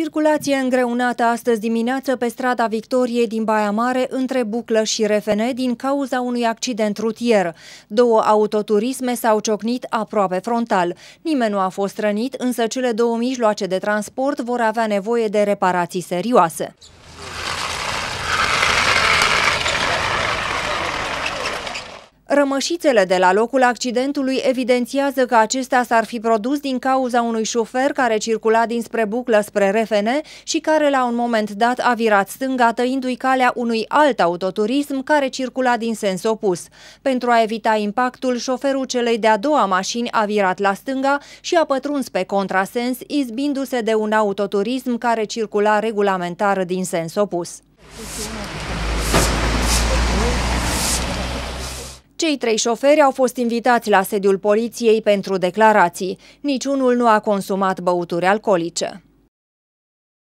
Circulație îngreunată astăzi dimineață pe strada Victoriei din Baia Mare între Buclă și Refene din cauza unui accident rutier. Două autoturisme s-au ciocnit aproape frontal. Nimeni nu a fost rănit, însă cele două mijloace de transport vor avea nevoie de reparații serioase. Rămășițele de la locul accidentului evidențiază că acesta s-ar fi produs din cauza unui șofer care circula dinspre Buclă spre refene și care la un moment dat a virat stânga tăindu-i calea unui alt autoturism care circula din sens opus. Pentru a evita impactul, șoferul celei de-a doua mașini a virat la stânga și a pătruns pe contrasens, izbindu-se de un autoturism care circula regulamentar din sens opus. Cei trei șoferi au fost invitați la sediul poliției pentru declarații. Niciunul nu a consumat băuturi alcoolice.